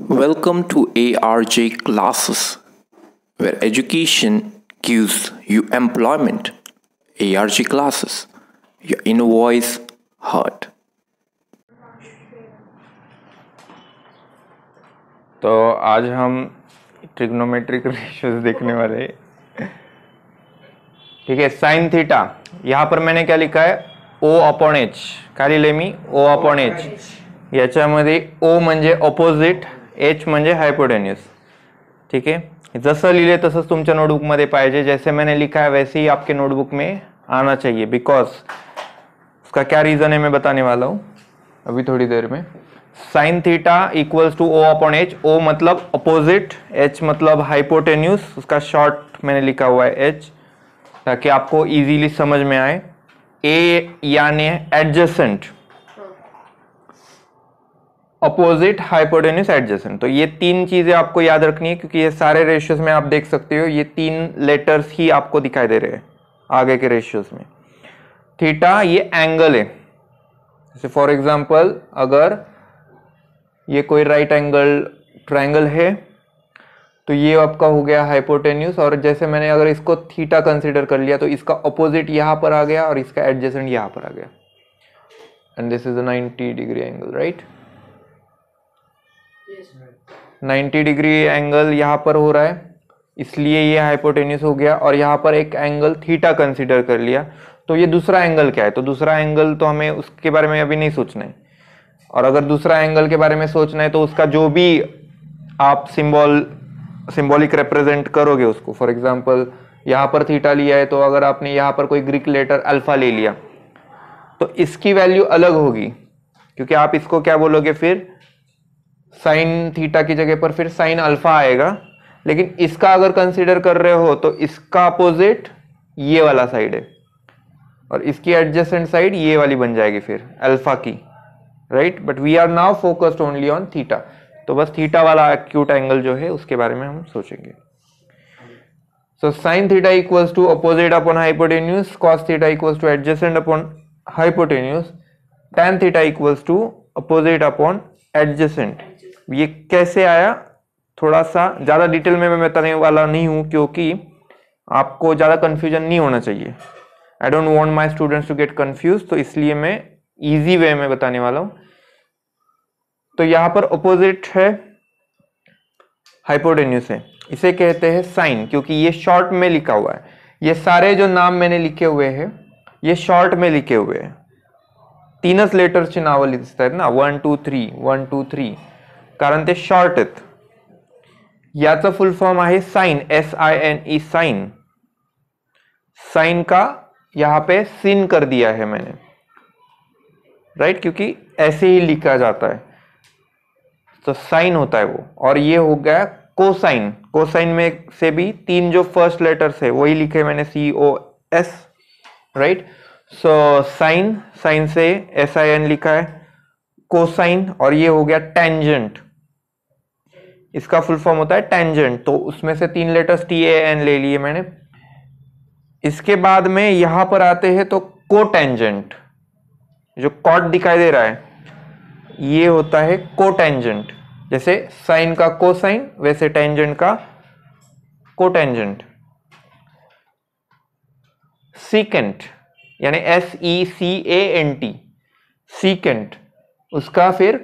Welcome to ARJ classes, where education gives you employment. ARJ classes, your inner voice heard. तो आज हम trigonometric ratios देखने वाले ठीक है साइन थीटा यहाँ पर मैंने क्या लिखा है ओ अपॉन एच काय लिहिले मी ओ अपॉन एच ये ओ मे ऑपोजिट एच म्हणजे हाइपोटेन्यूस ठीक है जस लिखे तस तसंच नोटबुक नोटबुकमध्ये पाजे जैसे मैंने लिखा है वैसे ही आपके नोटबुक में आना चाहिए बिकॉज उसका क्या रीज़न है मैं बताने वाला हूँ अभी थोड़ी देर में sine theta equals to O upon H O मतलब अपोजिट एच मतलब हाइपोटेन्यूस उसका शॉर्ट मैंने लिखा हुआ है एच ताकि आपको इजीली समझ में आए ए यानी एडजसेंट अपोजिट हाइपोटेन्यूस एडजेसेंट तो ये तीन चीजें आपको याद रखनी है क्योंकि ये सारे रेशियोज में आप देख सकते हो ये तीन लेटर्स ही आपको दिखाई दे रहे हैं आगे के रेशियोज में थीटा ये एंगल है जैसे फॉर एग्जांपल अगर ये कोई राइट एंगल ट्रायंगल है तो ये आपका हो गया हाइपोटेन्यूस और जैसे मैंने अगर इसको थीटा कंसिडर कर लिया तो इसका अपोजिट यहाँ पर आ गया और इसका एडजेसेंट यहाँ पर आ गया and this is a 90 degree angle right 90 degree angle यहाँ पर हो रहा है इसलिए ये हाइपोटेनिस हो गया और यहाँ पर एक एंगल थीटा कंसिडर कर लिया तो ये दूसरा एंगल क्या है तो दूसरा एंगल तो हमें उसके बारे में अभी नहीं सोचना है और अगर दूसरा एंगल के बारे में सोचना है तो उसका जो भी आप सिंबल सिंबॉलिक रिप्रेजेंट करोगे उसको फॉर एग्जाम्पल यहाँ पर थीटा लिया है तो अगर आपने यहाँ पर कोई ग्रीक लेटर अल्फ़ा ले लिया तो इसकी वैल्यू अलग होगी क्योंकि आप इसको क्या बोलोगे फिर साइन थीटा की जगह पर फिर साइन अल्फा आएगा लेकिन इसका अगर कंसिडर कर रहे हो तो इसका अपोजिट ये वाला साइड है और इसकी एडजस्टेंट साइड ये वाली बन जाएगी फिर अल्फा की right but we are now focused only on theta तो बस थीटा वाला एक्यूट एंगल जो है उसके बारे में हम सोचेंगे so sine theta equals to opposite upon hypotenuse cos theta equals to adjacent upon hypotenuse tan theta equals to opposite upon adjacent ये कैसे आया थोड़ा सा ज़्यादा डिटेल में मैं बताने वाला नहीं हूँ क्योंकि आपको ज़्यादा कन्फ्यूजन नहीं होना चाहिए I don't want my students to get confuse तो इसलिए मैं ईजी वे में बताने वाला हूँ तो यहाँ पर अपोजिट है हाइपोटेन्यूस है इसे कहते हैं साइन क्योंकि ये शॉर्ट में लिखा हुआ है ये सारे जो नाम मैंने लिखे हुए हैं ये शॉर्ट में लिखे हुए हैं तीनस लेटरची नावं लिहित है ना one two three one two three कारण ते शॉर्ट आहेत याचा फुल फॉर्म आहे sine S I N E sine sine का यहां पे सिन कर दिया है मैंने राइट क्योंकि ऐसे ही लिखा जाता है तो साइन होता है वो और ये हो गया कोसाइन कोसाइन में से भी तीन जो फर्स्ट लेटर्स है वही लिखे मैंने C O S right so sine sine से एस आई एन लिखा है कोसाइन और ये हो गया टेंजेंट इसका फुल फॉर्म होता है टेंजेंट तो उसमें से तीन लेटर्स टी ए एन ले लिए मैंने इसके बाद में यहां पर आते हैं तो कोटेंजेंट जो कॉट दिखाई दे रहा है ये होता है कोटेंजेंट जैसे साइन का कोसाइन वैसे टेंजेंट का कोटेंजेंट सीकेंट यानी S E C A N T secant उसका फिर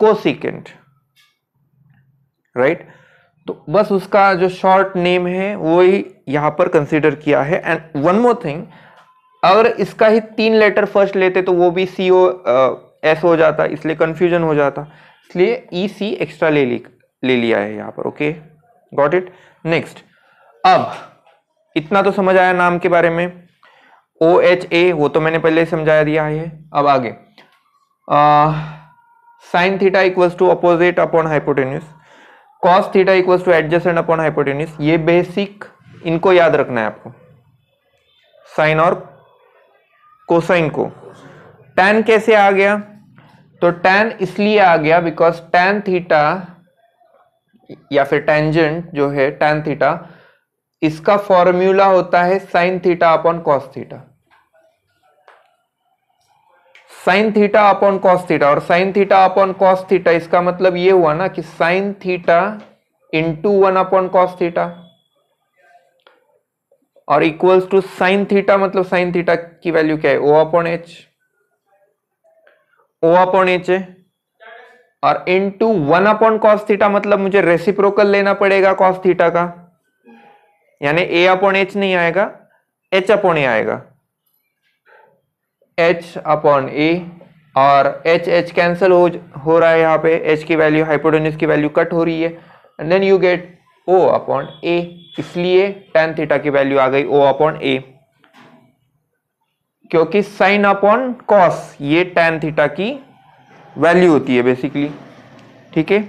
कोसिकेंट राइट तो बस उसका जो शॉर्ट नेम है वो ही यहां पर कंसिडर किया है एंड वन मोर थिंग अगर इसका ही तीन लेटर फर्स्ट लेते तो वो भी सी ओ एस हो जाता इसलिए कंफ्यूजन हो जाता इसलिए ई सी एक्स्ट्रा ले ली ले लिया है यहां पर ओके गॉट इट नेक्स्ट अब इतना तो समझ आया नाम के बारे में ओ एच ए वो तो मैंने पहले ही समझाया दिया है अब आगे sine theta equals to opposite upon hypotenuse cos theta equals to adjacent upon hypotenuse ये बेसिक इनको याद रखना है आपको साइन और कोसाइन को टैन कैसे आ गया तो टैन इसलिए आ गया बिकॉज टैन थीटा या फिर टेंजेंट जो है टैन थीटा इसका फॉर्मूला होता है sine theta upon cos theta sine theta upon cos theta और sine theta upon cos theta इसका मतलब ये हुआ ना कि sine theta into one upon cos theta और इक्वल्स टू साइन थीटा मतलब साइन थीटा की वैल्यू क्या है O upon H O upon H है और into one upon cos theta मतलब मुझे रेसिप्रोकल लेना पड़ेगा कॉस थीटा का यानी ए अपॉन एच नहीं आएगा एच अपॉन ए आएगा एच अपॉन ए और एच एच कैंसिल हो हो रहा है यहाँ पे एच की वैल्यू हाइपोटेन्यूस की वैल्यू कट हो रही है and then you get O upon A इसलिए टेन थीटा की वैल्यू आ गई ओ अपॉन ए क्योंकि साइन अपॉन कॉस ये टेन थीटा की वैल्यू होती है बेसिकली ठीक है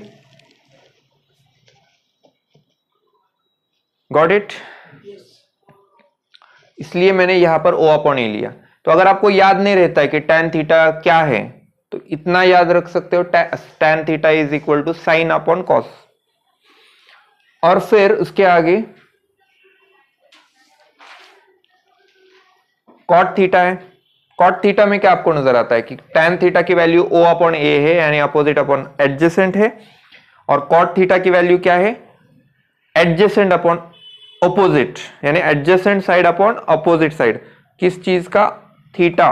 गॉड इट इसलिए मैंने यहां पर ओ अपॉन ए लिया तो अगर आपको याद नहीं रहता है कि टेन थीटा क्या है तो इतना याद रख सकते हो tan theta is equal to sine upon cos और फिर उसके आगे कॉट थीटा है कॉट थीटा में क्या आपको नजर आता है कि टेन थीटा की वैल्यू ओ अपॉन ए है यानी अपोजिट अपॉन एडजेसेंट है और कॉट थीटा की वैल्यू क्या है एडजेसेंट अपॉन अपोजिट यानी adjacent side upon opposite side किस चीज का थीटा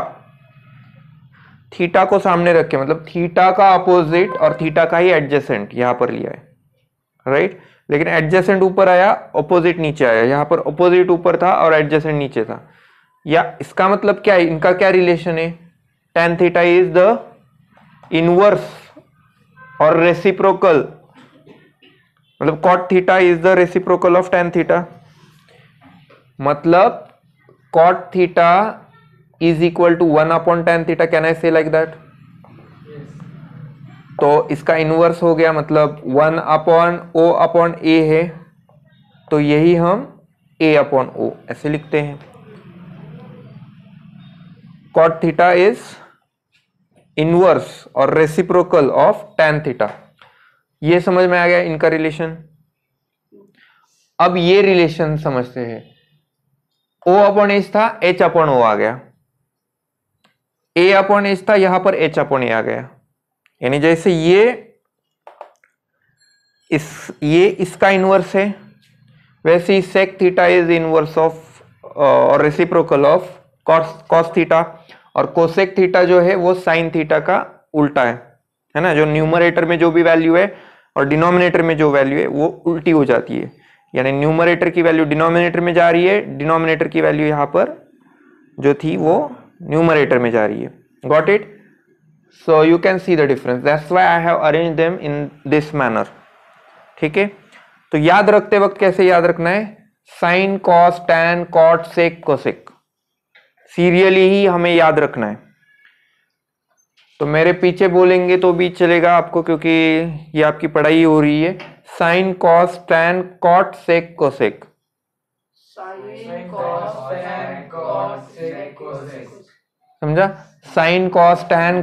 थीटा को सामने रख के मतलब थीटा का अपोजिट और थीटा का ही एडजेसेंट यहां पर लिया है राइट लेकिन एडजेसेंट ऊपर आया ऑपोजिट नीचे आया यहां पर ऑपोजिट ऊपर था और एडजेसेंट नीचे था या इसका मतलब क्या है इनका क्या रिलेशन है tan theta is the inverse और रेसिप्रोकल मतलब cot theta is the reciprocal of tan theta मतलब cot theta is equal to one upon tan theta can I say like that तो इसका इनवर्स हो गया मतलब one upon O upon A है तो यही हम ए अपॉन ओ ऐसे लिखते हैं कॉट थीटा इज इनवर्स और रेसिप्रोकल ऑफ टेन थीटा ये समझ में आ गया इनका रिलेशन अब ये रिलेशन समझते हैं ओ अपॉन एच था एच अपॉन ओ आ गया ए अपॉन एच था यहां पर एच अपॉन ए आ गया यानी जैसे ये इस ये इसका इनवर्स है वैसे ही sec theta is inverse of और reciprocal of cos cos theta और कोसेक थीटा जो है वो साइन थीटा का उल्टा है है ना जो न्यूमरेटर में जो भी वैल्यू है और डिनोमिनेटर में जो वैल्यू है वो उल्टी हो जाती है यानी न्यूमरेटर की वैल्यू डिनोमिनेटर में जा रही है डिनोमिनेटर की वैल्यू यहाँ पर जो थी वो न्यूमरेटर में जा रही है got it so you can see the difference that's why I have arrange them in this manner ठीक है तो याद रखते वक्त कैसे याद रखना है sine cos tan cot sec cosec serially ही हमें याद रखना है तो मेरे पीछे बोलेंगे तो भी चलेगा आपको क्योंकि ये आपकी पढ़ाई हो रही है sine cos tan cot sec cosec sine cos tan cot sec को समझा साइन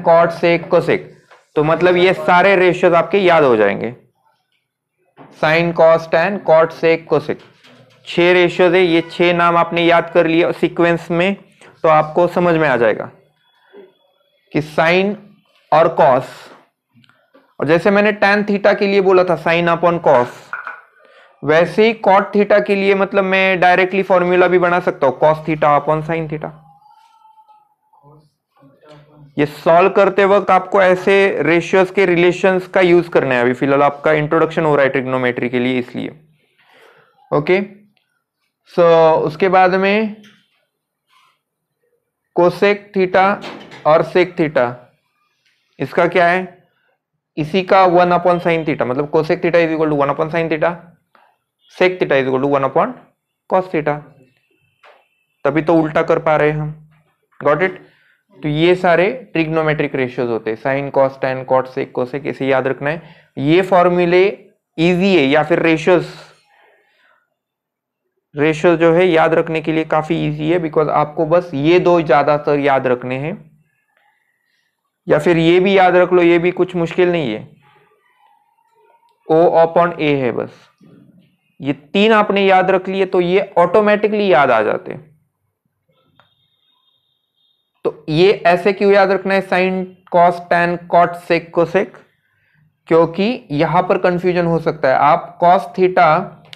कॉट सेक तो मतलब ये सारे रेशियोज आपके याद हो जाएंगे sine cos tan cot sec sec छह रेशियोज है ये छह नाम आपने याद कर लिया सीक्वेंस में तो आपको समझ में आ जाएगा कि साइन और कॉस और जैसे मैंने टेन थीटा के लिए बोला था साइन अपॉन कॉस वैसे ही कॉट थीटा के लिए मतलब मैं डायरेक्टली फॉर्मूला भी बना सकता हूं cos theta upon sine theta ये सॉल्व करते वक्त आपको ऐसे रेशियोज के रिलेशंस का यूज करना है अभी फिलहाल आपका इंट्रोडक्शन हो रहा है ट्रिग्नोमेट्री के लिए इसलिए ओके सो so, उसके बाद में कोसेक थीटा और सेक थीटा इसका क्या है इसी का वन अपॉन साइन थीटा मतलब cosec theta is equal to one upon sine theta sec theta is equal to one upon cos theta तभी तो उल्टा कर पा रहे हम गॉट इट तो ये सारे ट्रिग्नोमेट्रिक रेशियोज होते हैं sine cos tan cot sec cosec ऐसे याद रखना है ये फॉर्मूले इजी है या फिर रेशियोज रेशियो जो है याद रखने के लिए काफी इजी है बिकॉज आपको बस ये दो ज्यादातर याद रखने हैं या फिर ये भी याद रख लो ये भी कुछ मुश्किल नहीं है ओ अपॉन ए है बस ये तीन आपने याद रख लिए तो ये ऑटोमेटिकली याद आ जाते तो ये ऐसे क्यों याद रखना है sine cos tan cot sec sec क्योंकि यहां पर कंफ्यूजन हो सकता है आप कॉस थीटा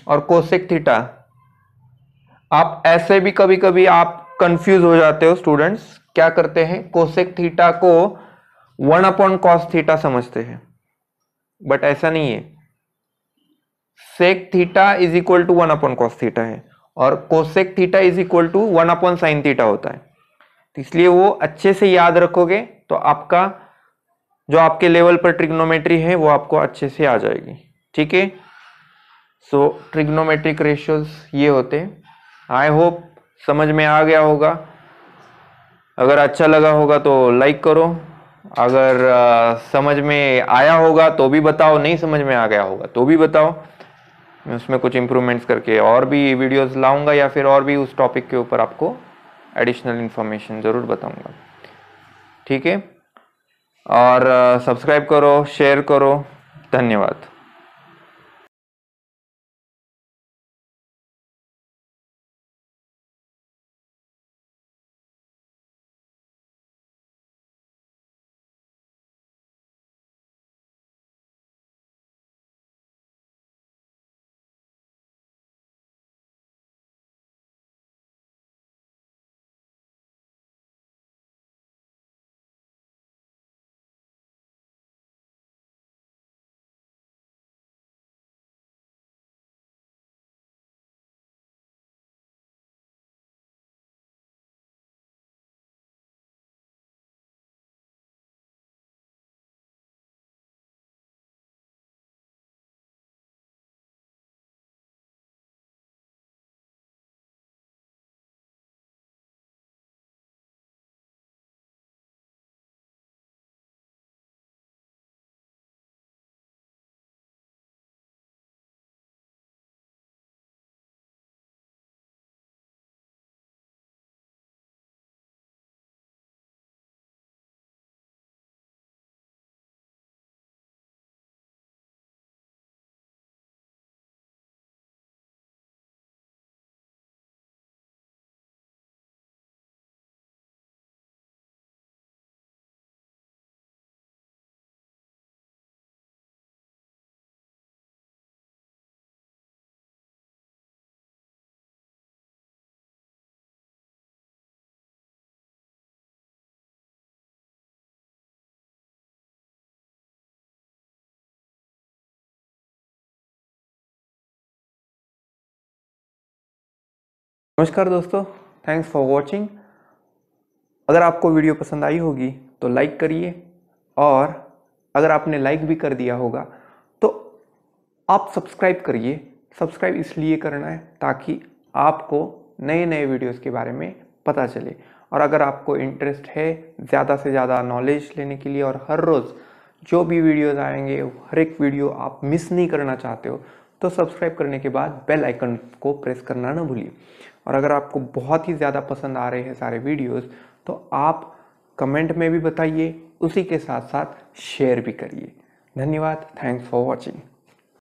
और कोसेक थीटा आप ऐसे भी कभी कभी आप कंफ्यूज हो जाते हो स्टूडेंट्स क्या करते हैं कोसेक थीटा को वन अपॉन कॉस थीटा समझते हैं बट ऐसा नहीं है sec theta is equal to one upon cos theta है और cosec theta is equal to one upon sine theta होता है तो इसलिए वो अच्छे से याद रखोगे तो आपका जो आपके लेवल पर ट्रिग्नोमेट्री है वो आपको अच्छे से आ जाएगी ठीक है सो ट्रिग्नोमेट्रिक रेशियोज ये होते हैं आई होप समझ में आ गया होगा अगर अच्छा लगा होगा तो लाइक करो अगर आ, समझ में आया होगा तो भी बताओ नहीं समझ में आ गया होगा तो भी बताओ मैं उसमें कुछ इम्प्रूवमेंट्स करके और भी वीडियोस लाऊंगा या फिर और भी उस टॉपिक के ऊपर आपको एडिशनल इन्फॉर्मेशन ज़रूर बताऊंगा ठीक है और सब्सक्राइब uh, करो शेयर करो धन्यवाद नमस्कार दोस्तों थैंक्स फॉर वॉचिंग अगर आपको वीडियो पसंद आई होगी तो लाइक करिए और अगर आपने लाइक भी कर दिया होगा तो आप सब्सक्राइब करिए सब्सक्राइब इसलिए करना है ताकि आपको नए नए वीडियोस के बारे में पता चले और अगर आपको इंटरेस्ट है ज़्यादा से ज़्यादा नॉलेज लेने के लिए और हर रोज़ जो भी वीडियोस आएंगे हर एक वीडियो आप मिस नहीं करना चाहते हो तो सब्सक्राइब करने के बाद बेल आइकन को प्रेस करना ना भूलिए और अगर आपको बहुत ही ज़्यादा पसंद आ रहे हैं सारे वीडियोस तो आप कमेंट में भी बताइए उसी के साथ साथ शेयर भी करिए धन्यवाद थैंक्स फॉर वॉचिंग